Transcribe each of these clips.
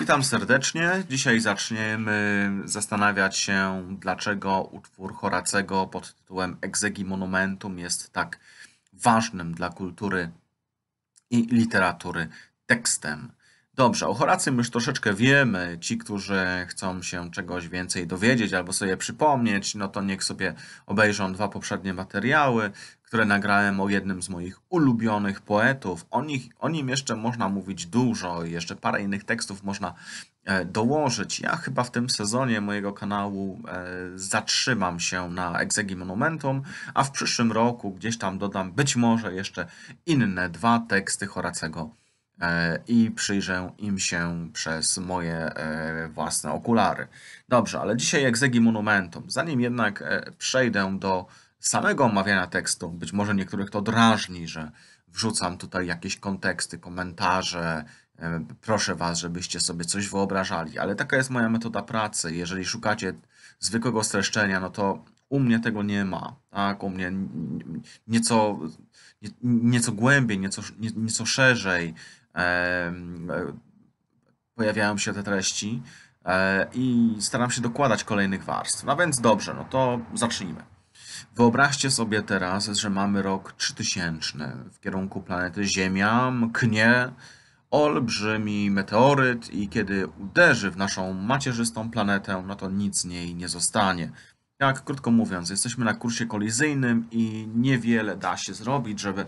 Witam serdecznie. Dzisiaj zaczniemy zastanawiać się, dlaczego utwór Horacego pod tytułem Exegi Monumentum jest tak ważnym dla kultury i literatury tekstem. Dobrze, o Horacym już troszeczkę wiemy. Ci, którzy chcą się czegoś więcej dowiedzieć albo sobie przypomnieć, no to niech sobie obejrzą dwa poprzednie materiały które nagrałem o jednym z moich ulubionych poetów. O, nich, o nim jeszcze można mówić dużo jeszcze parę innych tekstów można e, dołożyć. Ja chyba w tym sezonie mojego kanału e, zatrzymam się na "Egzegi Monumentum, a w przyszłym roku gdzieś tam dodam być może jeszcze inne dwa teksty Horacego e, i przyjrzę im się przez moje własne okulary. Dobrze, ale dzisiaj "Egzegi Monumentum. Zanim jednak przejdę do samego omawiania tekstu. Być może niektórych to drażni, że wrzucam tutaj jakieś konteksty, komentarze. E, proszę Was, żebyście sobie coś wyobrażali, ale taka jest moja metoda pracy. Jeżeli szukacie zwykłego streszczenia, no to u mnie tego nie ma. Tak? U mnie nieco, nieco głębiej, nieco, nieco szerzej e, e, pojawiają się te treści e, i staram się dokładać kolejnych warstw. No więc dobrze, no to zacznijmy. Wyobraźcie sobie teraz, że mamy rok 3000. W kierunku planety Ziemia mknie olbrzymi meteoryt i kiedy uderzy w naszą macierzystą planetę, no to nic z niej nie zostanie. Tak, krótko mówiąc, jesteśmy na kursie kolizyjnym i niewiele da się zrobić, żeby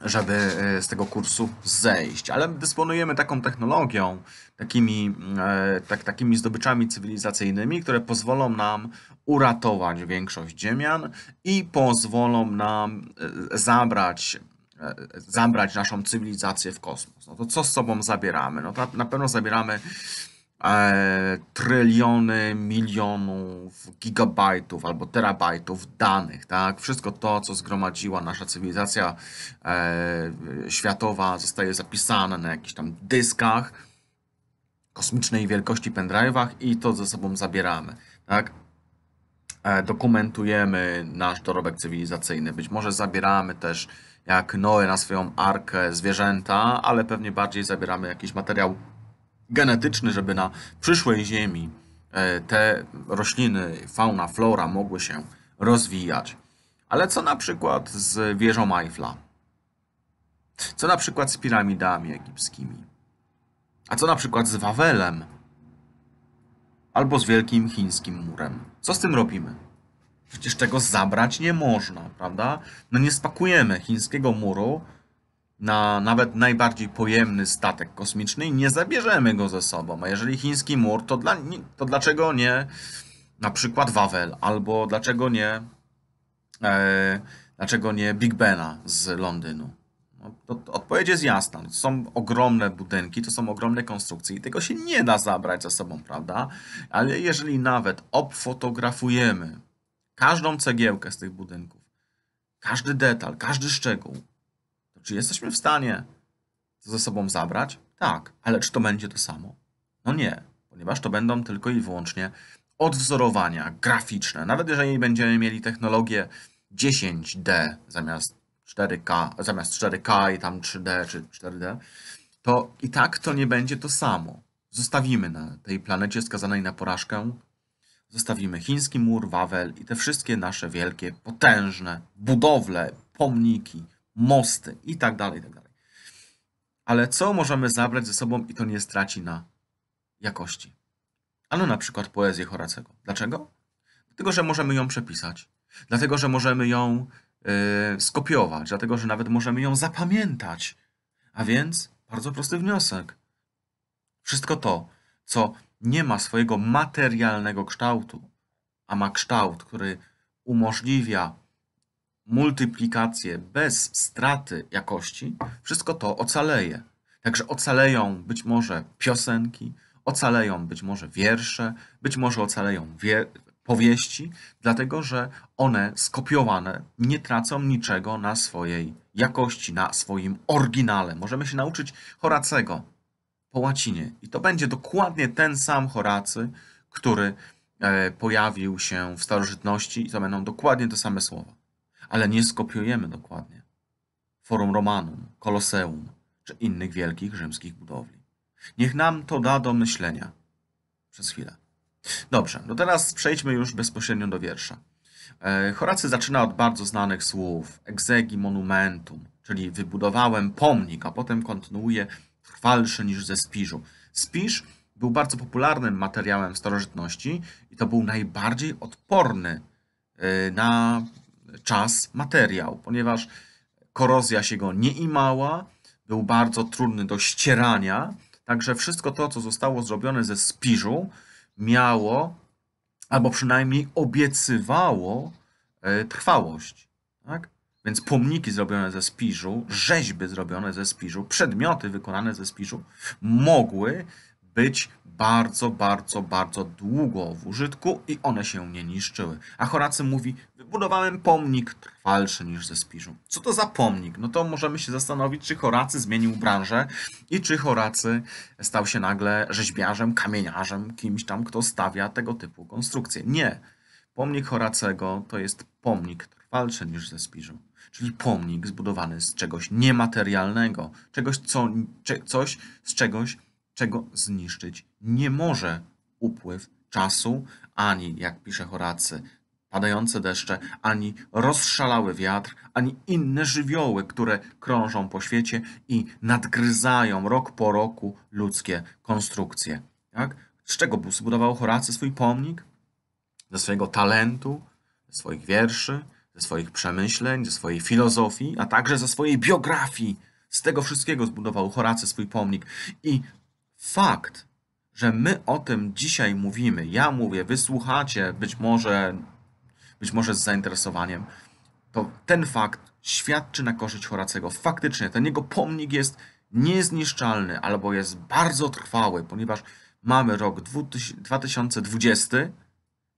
żeby e, z tego kursu zejść. Ale dysponujemy taką technologią, takimi, e, tak, takimi zdobyczami cywilizacyjnymi, które pozwolą nam uratować większość Ziemian i pozwolą nam e, zabrać zabrać naszą cywilizację w kosmos. No to co z sobą zabieramy? No to na pewno zabieramy e, tryliony milionów gigabajtów albo terabajtów danych, tak? Wszystko to, co zgromadziła nasza cywilizacja e, światowa, zostaje zapisane na jakichś tam dyskach kosmicznej wielkości pendrive'ach i to ze sobą zabieramy, tak? E, dokumentujemy nasz dorobek cywilizacyjny. Być może zabieramy też jak Noe na swoją arkę zwierzęta, ale pewnie bardziej zabieramy jakiś materiał genetyczny, żeby na przyszłej ziemi e, te rośliny, fauna, flora mogły się rozwijać. Ale co na przykład z wieżą Eiffla? Co na przykład z piramidami egipskimi? A co na przykład z Wawelem? Albo z wielkim chińskim murem? Co z tym robimy? Przecież tego zabrać nie można, prawda? No nie spakujemy chińskiego muru na nawet najbardziej pojemny statek kosmiczny i nie zabierzemy go ze sobą. A jeżeli chiński mur, to, dla, to dlaczego nie na przykład Wawel, albo dlaczego nie, e, dlaczego nie Big Bena z Londynu? No, odpowiedź jest jasna. To są ogromne budynki, to są ogromne konstrukcje i tego się nie da zabrać ze sobą, prawda? Ale jeżeli nawet obfotografujemy każdą cegiełkę z tych budynków, każdy detal, każdy szczegół, czy jesteśmy w stanie to ze sobą zabrać? Tak, ale czy to będzie to samo? No nie, ponieważ to będą tylko i wyłącznie odwzorowania graficzne. Nawet jeżeli będziemy mieli technologię 10D zamiast 4K, zamiast 4K i tam 3D czy 4D, to i tak to nie będzie to samo. Zostawimy na tej planecie skazanej na porażkę, zostawimy chiński mur, Wawel i te wszystkie nasze wielkie, potężne budowle, pomniki, mosty i tak dalej, i tak dalej. Ale co możemy zabrać ze sobą i to nie straci na jakości? Ano na przykład poezję Horacego. Dlaczego? Dlatego, że możemy ją przepisać. Dlatego, że możemy ją yy, skopiować. Dlatego, że nawet możemy ją zapamiętać. A więc bardzo prosty wniosek. Wszystko to, co nie ma swojego materialnego kształtu, a ma kształt, który umożliwia multiplikację bez straty jakości, wszystko to ocaleje. Także ocaleją być może piosenki, ocaleją być może wiersze, być może ocaleją wie powieści, dlatego że one skopiowane nie tracą niczego na swojej jakości, na swoim oryginale. Możemy się nauczyć Horacego po łacinie i to będzie dokładnie ten sam Horacy, który e, pojawił się w starożytności i to będą dokładnie te same słowa ale nie skopiujemy dokładnie Forum Romanum, Koloseum czy innych wielkich rzymskich budowli. Niech nam to da do myślenia przez chwilę. Dobrze, no teraz przejdźmy już bezpośrednio do wiersza. E, Horacy zaczyna od bardzo znanych słów exegi monumentum, czyli wybudowałem pomnik, a potem kontynuuje trwalszy niż ze Spiżu. Spiż był bardzo popularnym materiałem starożytności i to był najbardziej odporny e, na czas materiał, ponieważ korozja się go nie imała, był bardzo trudny do ścierania, także wszystko to, co zostało zrobione ze spiżu, miało albo przynajmniej obiecywało e, trwałość. Tak? Więc pomniki zrobione ze spiżu, rzeźby zrobione ze spiżu, przedmioty wykonane ze spiżu mogły być bardzo, bardzo, bardzo długo w użytku i one się nie niszczyły. A Horacy mówi, wybudowałem pomnik trwalszy niż ze Spiżu. Co to za pomnik? No to możemy się zastanowić, czy Horacy zmienił branżę i czy Horacy stał się nagle rzeźbiarzem, kamieniarzem, kimś tam, kto stawia tego typu konstrukcje. Nie. Pomnik Horacego to jest pomnik trwalszy niż ze Spiżu. Czyli pomnik zbudowany z czegoś niematerialnego, czegoś, co, cze, coś z czegoś, czego zniszczyć nie może upływ czasu, ani, jak pisze Horacy, padające deszcze, ani rozszalały wiatr, ani inne żywioły, które krążą po świecie i nadgryzają rok po roku ludzkie konstrukcje. Tak? Z czego zbudował Horacy swój pomnik? Ze swojego talentu, ze swoich wierszy, ze swoich przemyśleń, ze swojej filozofii, a także ze swojej biografii. Z tego wszystkiego zbudował Horacy swój pomnik. I Fakt, że my o tym dzisiaj mówimy, ja mówię, wysłuchacie być może, być może z zainteresowaniem, to ten fakt świadczy na korzyść Horacego. Faktycznie ten jego pomnik jest niezniszczalny albo jest bardzo trwały, ponieważ mamy rok 2020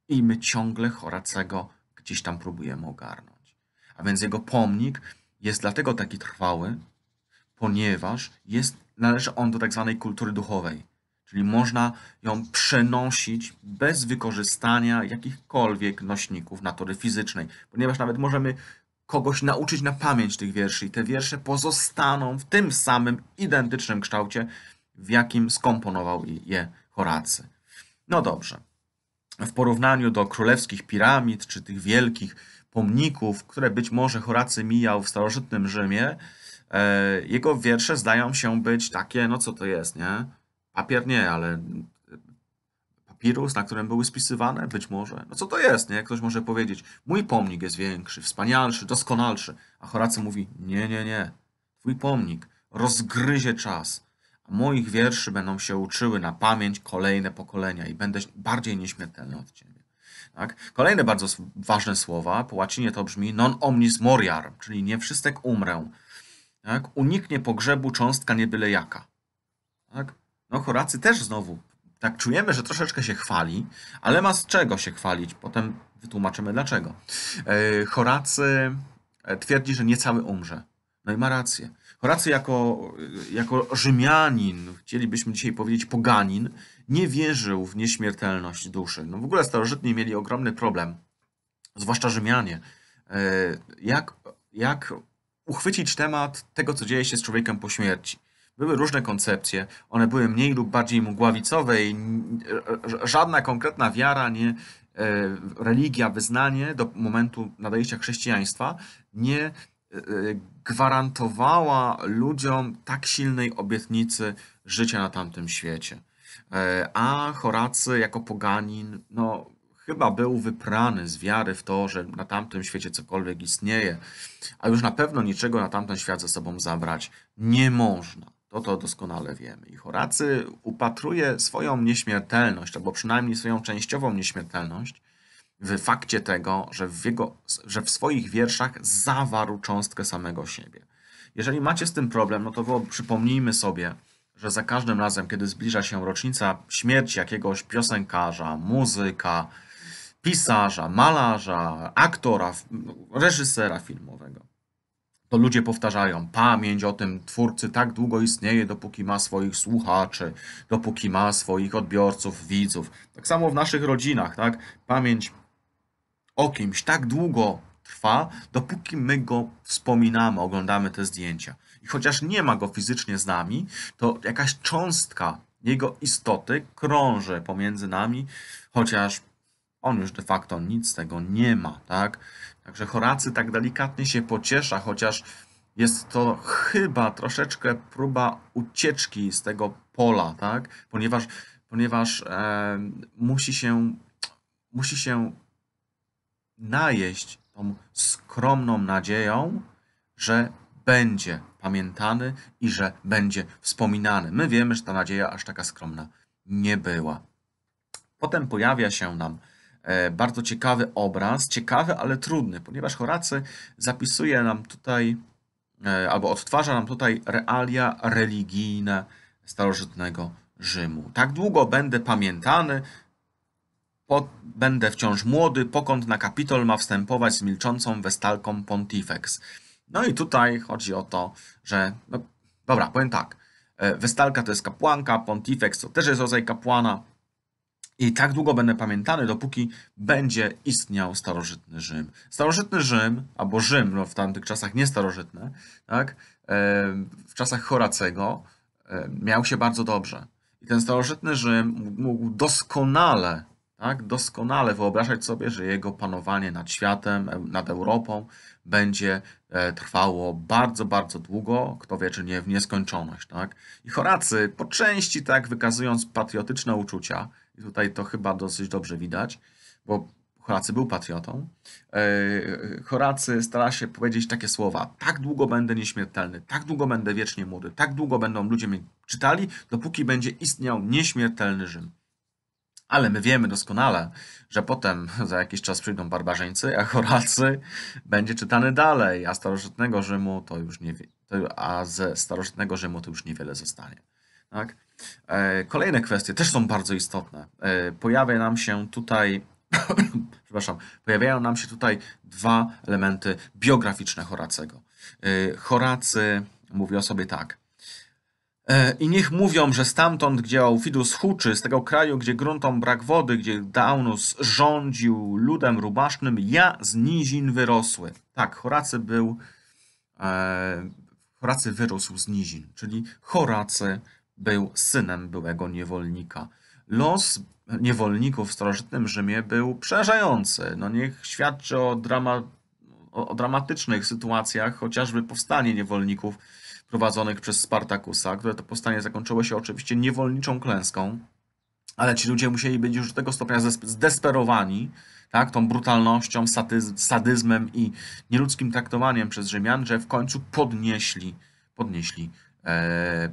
i my ciągle Horacego gdzieś tam próbujemy ogarnąć. A więc jego pomnik jest dlatego taki trwały, ponieważ jest, należy on do tak zwanej kultury duchowej. Czyli można ją przenosić bez wykorzystania jakichkolwiek nośników natury fizycznej, ponieważ nawet możemy kogoś nauczyć na pamięć tych wierszy i te wiersze pozostaną w tym samym identycznym kształcie, w jakim skomponował je Horacy. No dobrze. W porównaniu do królewskich piramid czy tych wielkich pomników, które być może Horacy mijał w starożytnym Rzymie, E, jego wiersze zdają się być takie, no co to jest, nie? Papier nie, ale e, papirus, na którym były spisywane, być może. No co to jest, nie? Ktoś może powiedzieć, mój pomnik jest większy, wspanialszy, doskonalszy. A Horacy mówi, nie, nie, nie. Twój pomnik rozgryzie czas. A moich wierszy będą się uczyły na pamięć kolejne pokolenia i będę bardziej nieśmiertelny od ciebie. Tak? Kolejne bardzo ważne słowa, po łacinie to brzmi non omnis moriar, czyli nie wszystek umrę tak? uniknie pogrzebu cząstka niebyle jaka. Tak? No Choracy też znowu, tak czujemy, że troszeczkę się chwali, ale ma z czego się chwalić. Potem wytłumaczymy dlaczego. Choracy e, e, twierdzi, że niecały umrze. No i ma rację. Choracy jako, e, jako Rzymianin, chcielibyśmy dzisiaj powiedzieć poganin, nie wierzył w nieśmiertelność duszy. No w ogóle starożytni mieli ogromny problem, zwłaszcza Rzymianie, jak, jak uchwycić temat tego, co dzieje się z człowiekiem po śmierci. Były różne koncepcje, one były mniej lub bardziej mgławicowe i żadna konkretna wiara, nie, e, religia, wyznanie do momentu nadejścia chrześcijaństwa nie e, gwarantowała ludziom tak silnej obietnicy życia na tamtym świecie. E, a Horacy jako poganin no, chyba był wyprany z wiary w to, że na tamtym świecie cokolwiek istnieje, a już na pewno niczego na tamten świat ze sobą zabrać nie można. To to doskonale wiemy. I Horacy upatruje swoją nieśmiertelność, albo przynajmniej swoją częściową nieśmiertelność, w fakcie tego, że w, jego, że w swoich wierszach zawarł cząstkę samego siebie. Jeżeli macie z tym problem, no to przypomnijmy sobie, że za każdym razem, kiedy zbliża się rocznica śmierci jakiegoś piosenkarza, muzyka, pisarza, malarza, aktora, reżysera filmowego. To ludzie powtarzają, pamięć o tym twórcy tak długo istnieje, dopóki ma swoich słuchaczy, dopóki ma swoich odbiorców, widzów. Tak samo w naszych rodzinach, tak? Pamięć o kimś tak długo trwa, dopóki my go wspominamy, oglądamy te zdjęcia. I chociaż nie ma go fizycznie z nami, to jakaś cząstka jego istoty krąży pomiędzy nami, chociaż on już de facto nic z tego nie ma, tak? Także Horacy tak delikatnie się pociesza, chociaż jest to chyba troszeczkę próba ucieczki z tego pola, tak? Ponieważ, ponieważ e, musi, się, musi się najeść tą skromną nadzieją, że będzie pamiętany i że będzie wspominany. My wiemy, że ta nadzieja aż taka skromna nie była. Potem pojawia się nam E, bardzo ciekawy obraz, ciekawy, ale trudny, ponieważ Horacy zapisuje nam tutaj, e, albo odtwarza nam tutaj realia religijne starożytnego Rzymu. Tak długo będę pamiętany, po, będę wciąż młody, pokąd na kapitol ma wstępować z milczącą westalką Pontifex. No i tutaj chodzi o to, że, no, dobra, powiem tak, e, westalka to jest kapłanka, Pontifex to też jest rodzaj kapłana, i tak długo będę pamiętany, dopóki będzie istniał starożytny Rzym. Starożytny Rzym, albo Rzym, no w tamtych czasach nie tak? E, w czasach Horacego e, miał się bardzo dobrze. I ten starożytny Rzym mógł doskonale, tak, doskonale wyobrażać sobie, że jego panowanie nad światem, e, nad Europą będzie trwało bardzo, bardzo długo, kto wie, czy nie w nieskończoność. Tak? I Horacy po części tak wykazując patriotyczne uczucia, i tutaj to chyba dosyć dobrze widać, bo Horacy był patriotą. E, Horacy stara się powiedzieć takie słowa: tak długo będę nieśmiertelny, tak długo będę wiecznie młody, tak długo będą ludzie mnie czytali, dopóki będzie istniał nieśmiertelny Rzym. Ale my wiemy doskonale, że potem za jakiś czas przyjdą barbarzyńcy, a Horacy będzie czytany dalej, a starożytnego Rzymu to już nie, a ze starożytnego Rzymu to już niewiele zostanie. Tak? E, kolejne kwestie też są bardzo istotne. E, pojawia nam się tutaj, przepraszam, pojawiają nam się tutaj dwa elementy biograficzne Horacego. E, Horacy mówi o sobie tak. I niech mówią, że stamtąd, gdzie Aufidus huczy, z tego kraju, gdzie gruntom brak wody, gdzie Daunus rządził ludem rubasznym, ja z nizin wyrosły. Tak, Horacy był, e, Horacy wyrósł z nizin, czyli Horacy był synem byłego niewolnika. Los niewolników w starożytnym Rzymie był przerażający. No niech świadczy o, drama, o, dramatycznych sytuacjach, chociażby powstanie niewolników prowadzonych przez Spartakusa, które to powstanie zakończyło się oczywiście niewolniczą klęską, ale ci ludzie musieli być już do tego stopnia zdesperowani, tak, tą brutalnością, sadyzmem i nieludzkim traktowaniem przez Rzymian, że w końcu podnieśli, podnieśli E, e,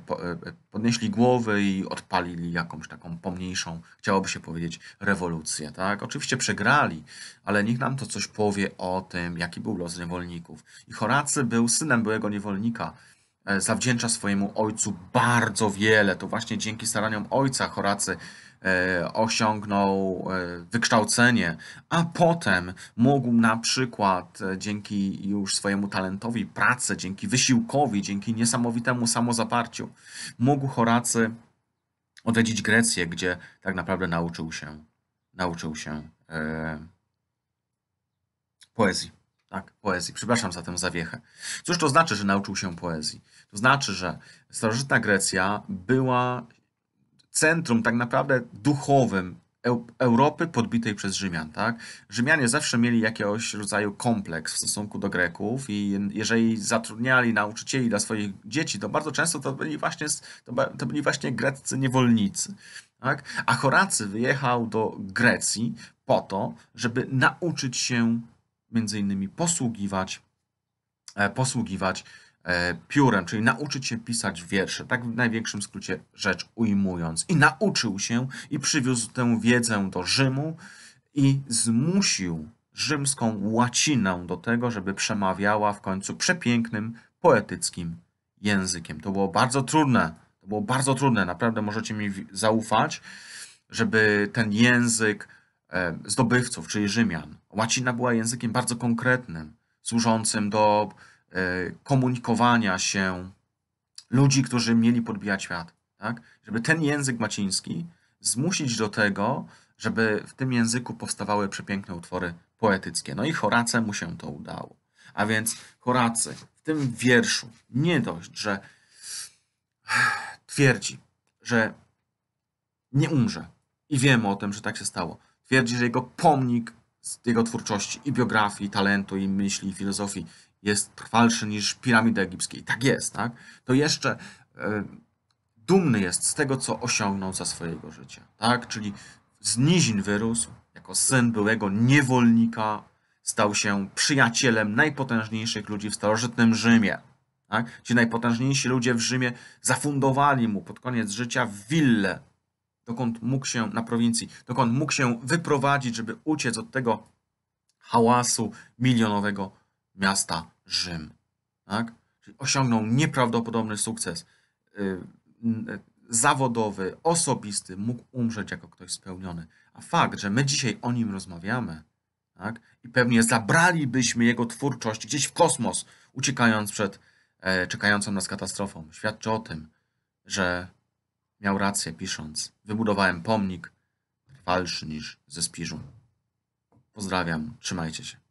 podnieśli głowy i odpalili jakąś taką pomniejszą, chciałoby się powiedzieć, rewolucję. Tak? Oczywiście przegrali, ale niech nam to coś powie o tym, jaki był los niewolników. I Horacy był synem byłego niewolnika. E, zawdzięcza swojemu ojcu bardzo wiele. To właśnie dzięki staraniom ojca Horacy E, osiągnął e, wykształcenie, a potem mógł na przykład e, dzięki już swojemu talentowi, pracy, dzięki wysiłkowi, dzięki niesamowitemu samozaparciu, mógł Horacy odwiedzić Grecję, gdzie tak naprawdę nauczył się, nauczył się e, poezji. Tak, poezji. Przepraszam za tę zawiechę. Cóż to znaczy, że nauczył się poezji? To znaczy, że starożytna Grecja była centrum tak naprawdę duchowym Europy podbitej przez Rzymian, tak? Rzymianie zawsze mieli jakiegoś rodzaju kompleks w stosunku do Greków i jeżeli zatrudniali nauczycieli dla swoich dzieci, to bardzo często to byli właśnie, to byli właśnie greccy niewolnicy, tak? A Horacy wyjechał do Grecji po to, żeby nauczyć się między innymi posługiwać, e, posługiwać E, piórem, czyli nauczyć się pisać wiersze, tak w największym skrócie rzecz ujmując. I nauczył się i przywiózł tę wiedzę do Rzymu i zmusił rzymską łacinę do tego, żeby przemawiała w końcu przepięknym, poetyckim językiem. To było bardzo trudne. To było bardzo trudne, naprawdę możecie mi zaufać, żeby ten język e, zdobywców, czyli Rzymian, łacina była językiem bardzo konkretnym, służącym do E, komunikowania się ludzi, którzy mieli podbijać świat. Tak? Żeby ten język maciński zmusić do tego, żeby w tym języku powstawały przepiękne utwory poetyckie. No i Horace mu się to udało. A więc Horacy w tym wierszu nie dość, że twierdzi, że nie umrze. I wiemy o tym, że tak się stało. Twierdzi, że jego pomnik z jego twórczości i biografii, talentu i myśli, i filozofii jest trwalszy niż piramidy egipskie. I tak jest, tak? To jeszcze e, dumny jest z tego, co osiągnął za swojego życia, tak? Czyli z nizin wyrósł, jako syn byłego niewolnika, stał się przyjacielem najpotężniejszych ludzi w starożytnym Rzymie. Tak? Ci najpotężniejsi ludzie w Rzymie zafundowali mu pod koniec życia willę, dokąd mógł się na prowincji, dokąd mógł się wyprowadzić, żeby uciec od tego hałasu milionowego miasta Rzym. Tak? Czyli osiągnął nieprawdopodobny sukces y, y, zawodowy, osobisty, mógł umrzeć jako ktoś spełniony. A fakt, że my dzisiaj o nim rozmawiamy, tak? i pewnie zabralibyśmy jego twórczość gdzieś w kosmos, uciekając przed e, czekającą nas katastrofą, świadczy o tym, że miał rację pisząc. Wybudowałem pomnik trwalszy niż ze Spiżu. Pozdrawiam, trzymajcie się.